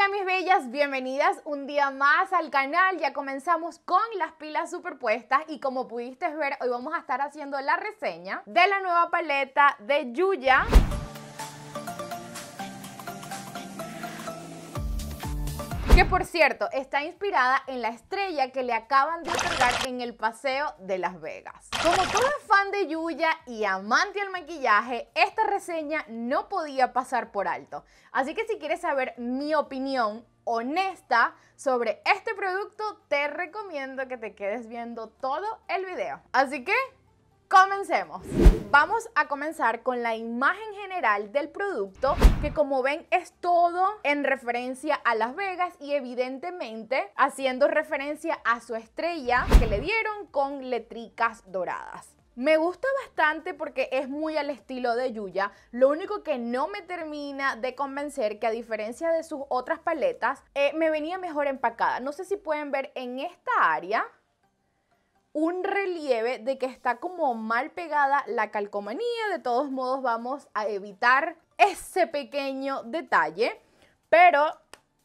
Hola mis bellas, bienvenidas un día más al canal. Ya comenzamos con las pilas superpuestas y como pudiste ver, hoy vamos a estar haciendo la reseña de la nueva paleta de Yuya. Que por cierto, está inspirada en la estrella que le acaban de otorgar en el Paseo de Las Vegas. Como todo fan de Yuya y amante al maquillaje, esta reseña no podía pasar por alto. Así que si quieres saber mi opinión, honesta sobre este producto, te recomiendo que te quedes viendo todo el video. Así que Comencemos. Vamos a comenzar con la imagen general del producto, que como ven es todo en referencia a Las Vegas y evidentemente haciendo referencia a su estrella que le dieron con letricas doradas. Me gusta bastante porque es muy al estilo de Yuya. Lo único que no me termina de convencer que a diferencia de sus otras paletas, eh, me venía mejor empacada. No sé si pueden ver en esta área un relieve de que está como mal pegada la calcomanía. De todos modos vamos a evitar ese pequeño detalle. Pero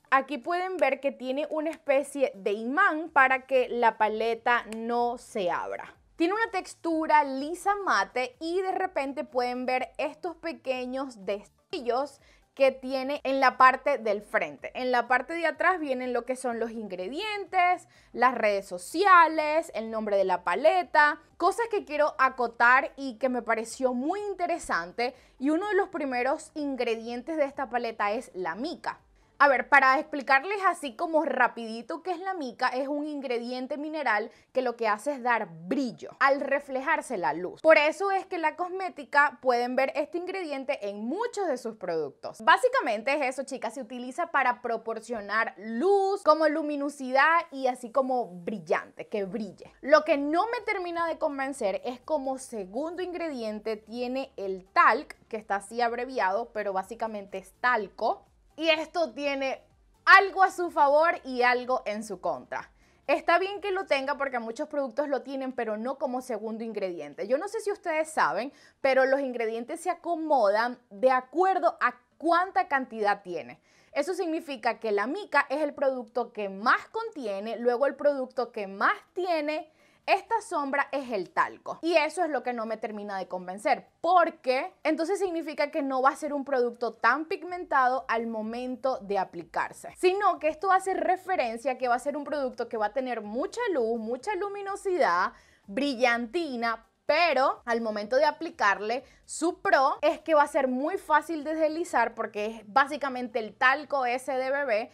aquí pueden ver que tiene una especie de imán para que la paleta no se abra. Tiene una textura lisa mate y de repente pueden ver estos pequeños destellos que tiene en la parte del frente. En la parte de atrás vienen lo que son los ingredientes, las redes sociales, el nombre de la paleta, cosas que quiero acotar y que me pareció muy interesante. Y uno de los primeros ingredientes de esta paleta es la mica. A ver, para explicarles así como rapidito qué es la mica, es un ingrediente mineral que lo que hace es dar brillo al reflejarse la luz. Por eso es que la cosmética pueden ver este ingrediente en muchos de sus productos. Básicamente es eso, chicas, se utiliza para proporcionar luz, como luminosidad y así como brillante, que brille. Lo que no me termina de convencer es como segundo ingrediente tiene el talc, que está así abreviado, pero básicamente es talco y esto tiene algo a su favor y algo en su contra. Está bien que lo tenga porque muchos productos lo tienen, pero no como segundo ingrediente. Yo no sé si ustedes saben, pero los ingredientes se acomodan de acuerdo a cuánta cantidad tiene. Eso significa que la mica es el producto que más contiene, luego el producto que más tiene, esta sombra es el talco y eso es lo que no me termina de convencer porque entonces significa que no va a ser un producto tan pigmentado al momento de aplicarse, sino que esto hace referencia que va a ser un producto que va a tener mucha luz, mucha luminosidad, brillantina, pero al momento de aplicarle su pro es que va a ser muy fácil de deslizar porque es básicamente el talco ese de bebé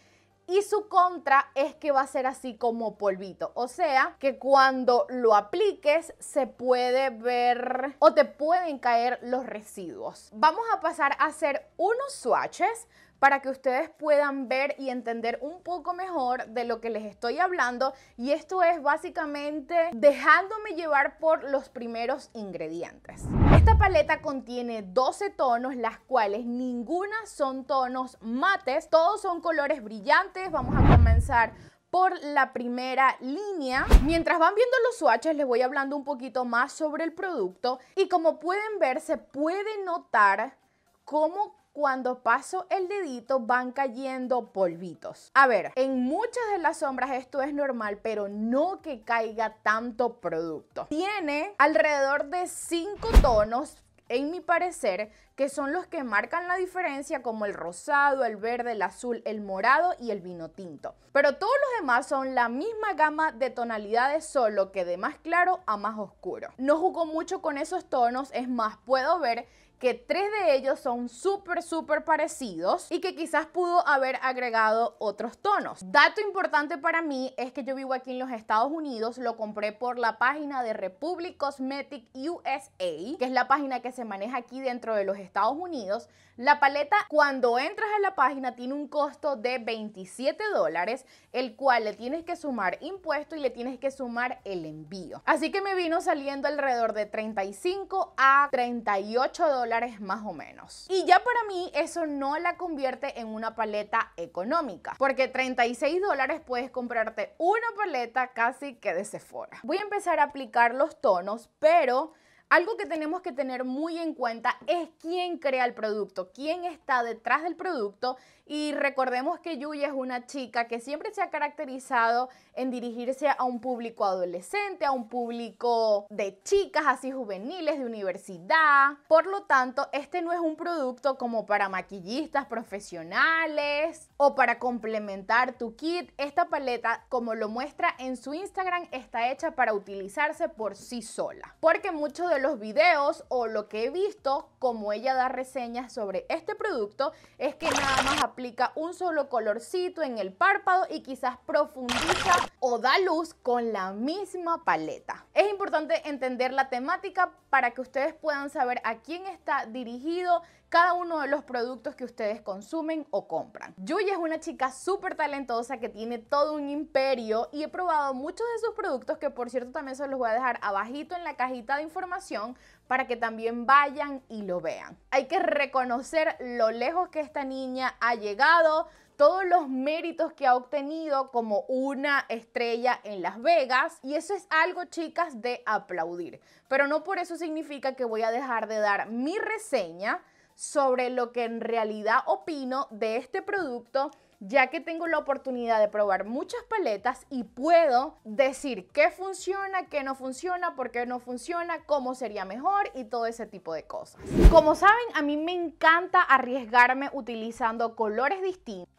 y su contra es que va a ser así como polvito. O sea, que cuando lo apliques se puede ver o te pueden caer los residuos. Vamos a pasar a hacer unos swatches para que ustedes puedan ver y entender un poco mejor de lo que les estoy hablando. Y esto es básicamente dejándome llevar por los primeros ingredientes. Esta paleta contiene 12 tonos, las cuales ninguna son tonos mates, todos son colores brillantes. Vamos a comenzar por la primera línea. Mientras van viendo los swatches les voy hablando un poquito más sobre el producto y como pueden ver se puede notar cómo cuando paso el dedito van cayendo polvitos. A ver, en muchas de las sombras esto es normal, pero no que caiga tanto producto. Tiene alrededor de 5 tonos en mi parecer, que son los que marcan la diferencia, como el rosado, el verde, el azul, el morado y el vino tinto. Pero todos los demás son la misma gama de tonalidades, solo que de más claro a más oscuro. No jugo mucho con esos tonos, es más, puedo ver que tres de ellos son súper, súper parecidos y que quizás pudo haber agregado otros tonos. Dato importante para mí es que yo vivo aquí en los Estados Unidos, lo compré por la página de Republic Cosmetic USA, que es la página que se maneja aquí dentro de los Estados Unidos. La paleta cuando entras a la página tiene un costo de 27 dólares, el cual le tienes que sumar impuesto y le tienes que sumar el envío. Así que me vino saliendo alrededor de 35 a 38 dólares más o menos. Y ya para mí eso no la convierte en una paleta económica, porque 36 dólares puedes comprarte una paleta casi que de Sephora. Voy a empezar a aplicar los tonos, pero algo que tenemos que tener muy en cuenta es quién crea el producto, quién está detrás del producto y recordemos que Yuya es una chica que siempre se ha caracterizado en dirigirse a un público adolescente, a un público de chicas así juveniles, de universidad. Por lo tanto, este no es un producto como para maquillistas profesionales o para complementar tu kit. Esta paleta, como lo muestra en su Instagram, está hecha para utilizarse por sí sola, porque muchos de los videos o lo que he visto, como ella da reseñas sobre este producto, es que nada más aplica un solo colorcito en el párpado y quizás profundiza o da luz con la misma paleta. Es importante entender la temática para que ustedes puedan saber a quién está dirigido cada uno de los productos que ustedes consumen o compran. Yuya es una chica súper talentosa que tiene todo un imperio y he probado muchos de sus productos que por cierto también se los voy a dejar abajito en la cajita de información para que también vayan y lo vean. Hay que reconocer lo lejos que esta niña ha llegado, todos los méritos que ha obtenido como una estrella en Las Vegas y eso es algo chicas de aplaudir. Pero no por eso significa que voy a dejar de dar mi reseña sobre lo que en realidad opino de este producto ya que tengo la oportunidad de probar muchas paletas y puedo decir qué funciona, qué no funciona, por qué no funciona, cómo sería mejor y todo ese tipo de cosas. Como saben, a mí me encanta arriesgarme utilizando colores distintos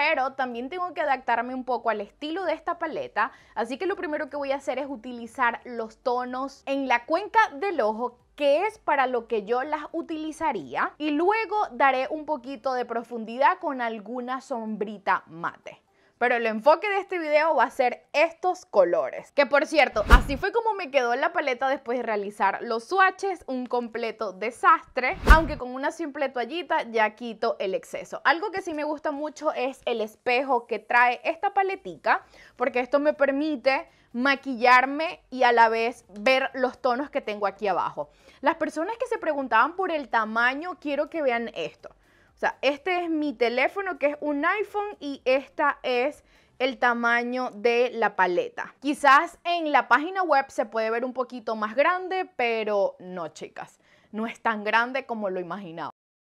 pero también tengo que adaptarme un poco al estilo de esta paleta, así que lo primero que voy a hacer es utilizar los tonos en la cuenca del ojo que es para lo que yo las utilizaría y luego daré un poquito de profundidad con alguna sombrita mate. Pero el enfoque de este video va a ser estos colores. Que por cierto, así fue como me quedó la paleta después de realizar los swatches, un completo desastre. Aunque con una simple toallita ya quito el exceso. Algo que sí me gusta mucho es el espejo que trae esta paletita porque esto me permite maquillarme y a la vez ver los tonos que tengo aquí abajo. Las personas que se preguntaban por el tamaño, quiero que vean esto. O sea, este es mi teléfono que es un iPhone y esta es el tamaño de la paleta. Quizás en la página web se puede ver un poquito más grande, pero no, chicas, no es tan grande como lo imaginaba.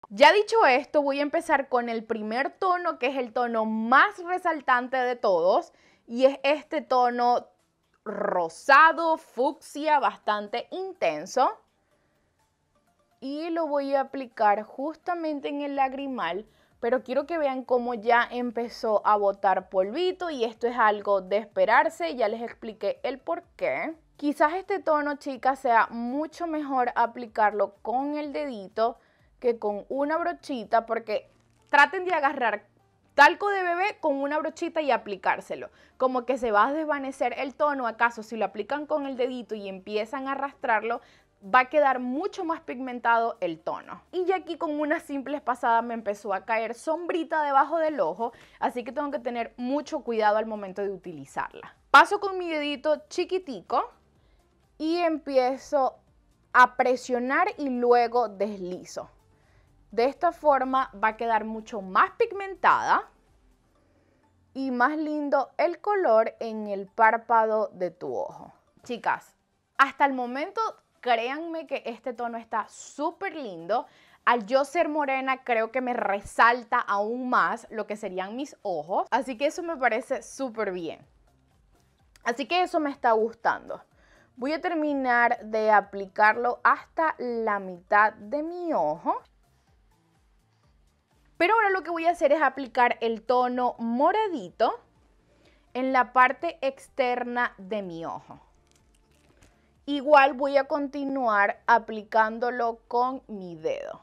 Ya dicho esto, voy a empezar con el primer tono, que es el tono más resaltante de todos, y es este tono rosado, fucsia, bastante intenso y lo voy a aplicar justamente en el lagrimal, pero quiero que vean cómo ya empezó a botar polvito y esto es algo de esperarse, ya les expliqué el por qué. Quizás este tono, chicas, sea mucho mejor aplicarlo con el dedito que con una brochita porque traten de agarrar talco de bebé con una brochita y aplicárselo. Como que se va a desvanecer el tono, acaso si lo aplican con el dedito y empiezan a arrastrarlo, va a quedar mucho más pigmentado el tono. Y ya aquí con una simple pasada me empezó a caer sombrita debajo del ojo, así que tengo que tener mucho cuidado al momento de utilizarla. Paso con mi dedito chiquitico y empiezo a presionar y luego deslizo. De esta forma va a quedar mucho más pigmentada y más lindo el color en el párpado de tu ojo. Chicas, hasta el momento Créanme que este tono está súper lindo. Al yo ser morena creo que me resalta aún más lo que serían mis ojos. Así que eso me parece súper bien. Así que eso me está gustando. Voy a terminar de aplicarlo hasta la mitad de mi ojo. Pero ahora lo que voy a hacer es aplicar el tono moradito en la parte externa de mi ojo. Igual voy a continuar aplicándolo con mi dedo.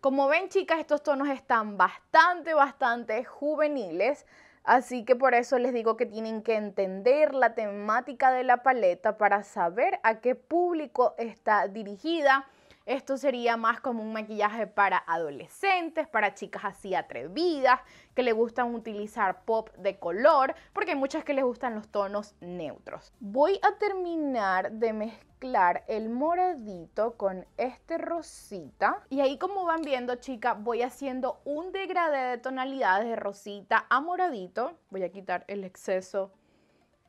Como ven chicas, estos tonos están bastante, bastante juveniles, así que por eso les digo que tienen que entender la temática de la paleta para saber a qué público está dirigida esto sería más como un maquillaje para adolescentes, para chicas así atrevidas, que le gustan utilizar pop de color, porque hay muchas que les gustan los tonos neutros. Voy a terminar de mezclar el moradito con este rosita. Y ahí como van viendo, chicas, voy haciendo un degradé de tonalidades de rosita a moradito. Voy a quitar el exceso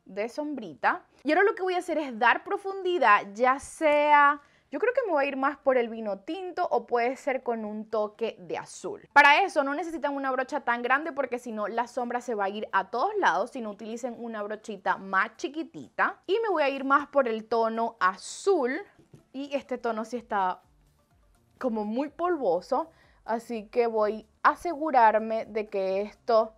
de sombrita. Y ahora lo que voy a hacer es dar profundidad, ya sea yo creo que me voy a ir más por el vino tinto o puede ser con un toque de azul. Para eso no necesitan una brocha tan grande porque si no la sombra se va a ir a todos lados, si no utilicen una brochita más chiquitita. Y me voy a ir más por el tono azul y este tono sí está como muy polvoso, así que voy a asegurarme de que esto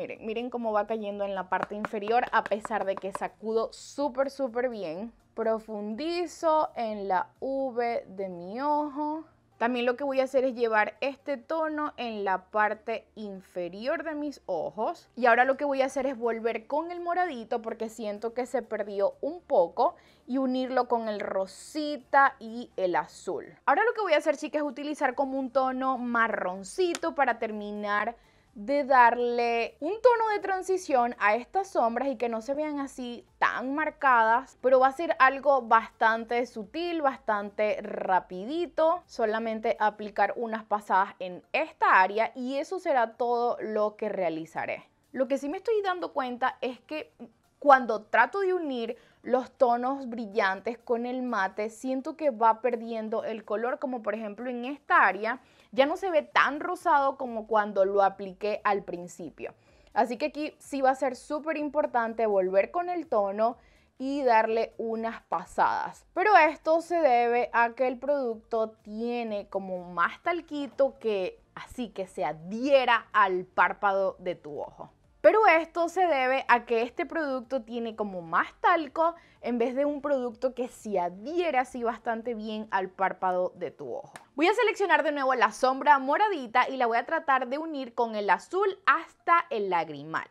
Miren, miren cómo va cayendo en la parte inferior a pesar de que sacudo súper, súper bien. Profundizo en la V de mi ojo. También lo que voy a hacer es llevar este tono en la parte inferior de mis ojos. Y ahora lo que voy a hacer es volver con el moradito porque siento que se perdió un poco y unirlo con el rosita y el azul. Ahora lo que voy a hacer chicas es utilizar como un tono marroncito para terminar de darle un tono de transición a estas sombras y que no se vean así tan marcadas, pero va a ser algo bastante sutil, bastante rapidito, solamente aplicar unas pasadas en esta área y eso será todo lo que realizaré. Lo que sí me estoy dando cuenta es que cuando trato de unir los tonos brillantes con el mate, siento que va perdiendo el color, como por ejemplo en esta área, ya no se ve tan rosado como cuando lo apliqué al principio. Así que aquí sí va a ser súper importante volver con el tono y darle unas pasadas. Pero esto se debe a que el producto tiene como más talquito que así que se adhiera al párpado de tu ojo. Pero esto se debe a que este producto tiene como más talco en vez de un producto que se adhiere así bastante bien al párpado de tu ojo. Voy a seleccionar de nuevo la sombra moradita y la voy a tratar de unir con el azul hasta el lagrimal.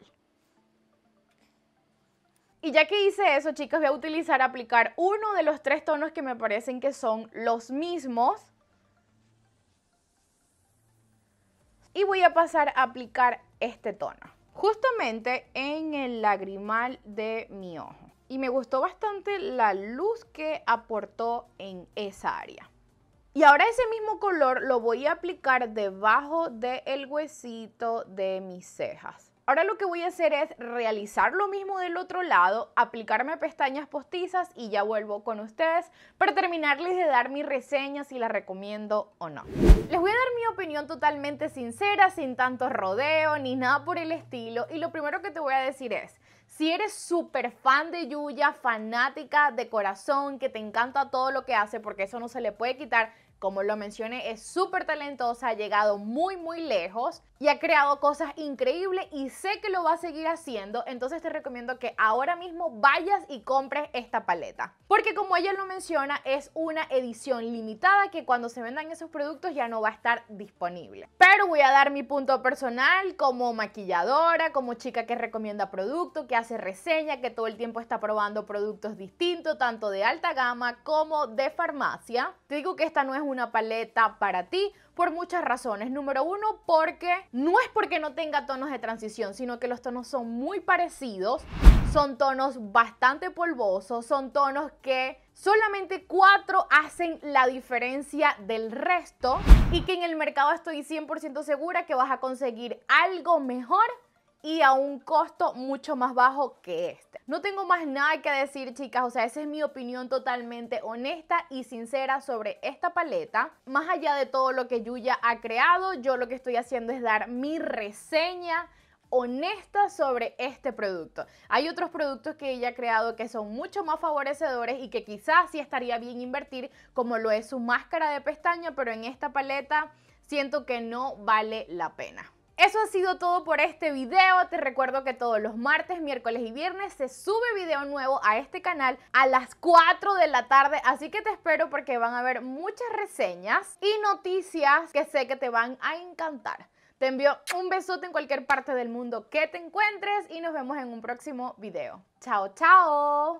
Y ya que hice eso, chicas, voy a utilizar, aplicar uno de los tres tonos que me parecen que son los mismos. Y voy a pasar a aplicar este tono justamente en el lagrimal de mi ojo. Y me gustó bastante la luz que aportó en esa área. Y ahora ese mismo color lo voy a aplicar debajo del huesito de mis cejas. Ahora lo que voy a hacer es realizar lo mismo del otro lado, aplicarme pestañas postizas y ya vuelvo con ustedes para terminarles de dar mi reseña si la recomiendo o no. Les voy a dar mi opinión totalmente sincera, sin tanto rodeo ni nada por el estilo y lo primero que te voy a decir es, si eres súper fan de Yuya, fanática de corazón, que te encanta todo lo que hace porque eso no se le puede quitar, como lo mencioné, es súper talentosa, ha llegado muy, muy lejos y ha creado cosas increíbles y sé que lo va a seguir haciendo, entonces te recomiendo que ahora mismo vayas y compres esta paleta. Porque como ella lo menciona, es una edición limitada que cuando se vendan esos productos ya no va a estar disponible. Pero voy a dar mi punto personal como maquilladora, como chica que recomienda producto, que hace reseña, que todo el tiempo está probando productos distintos, tanto de alta gama como de farmacia. Te digo que esta no es una paleta para ti por muchas razones. Número uno, porque no es porque no tenga tonos de transición, sino que los tonos son muy parecidos, son tonos bastante polvosos, son tonos que solamente cuatro hacen la diferencia del resto y que en el mercado estoy 100% segura que vas a conseguir algo mejor y a un costo mucho más bajo que este. No tengo más nada que decir, chicas, o sea, esa es mi opinión totalmente honesta y sincera sobre esta paleta. Más allá de todo lo que Yuya ha creado, yo lo que estoy haciendo es dar mi reseña honesta sobre este producto. Hay otros productos que ella ha creado que son mucho más favorecedores y que quizás sí estaría bien invertir, como lo es su máscara de pestaña, pero en esta paleta siento que no vale la pena. Eso ha sido todo por este video. Te recuerdo que todos los martes, miércoles y viernes se sube video nuevo a este canal a las 4 de la tarde. Así que te espero porque van a haber muchas reseñas y noticias que sé que te van a encantar. Te envío un besote en cualquier parte del mundo que te encuentres y nos vemos en un próximo video. Chao, chao.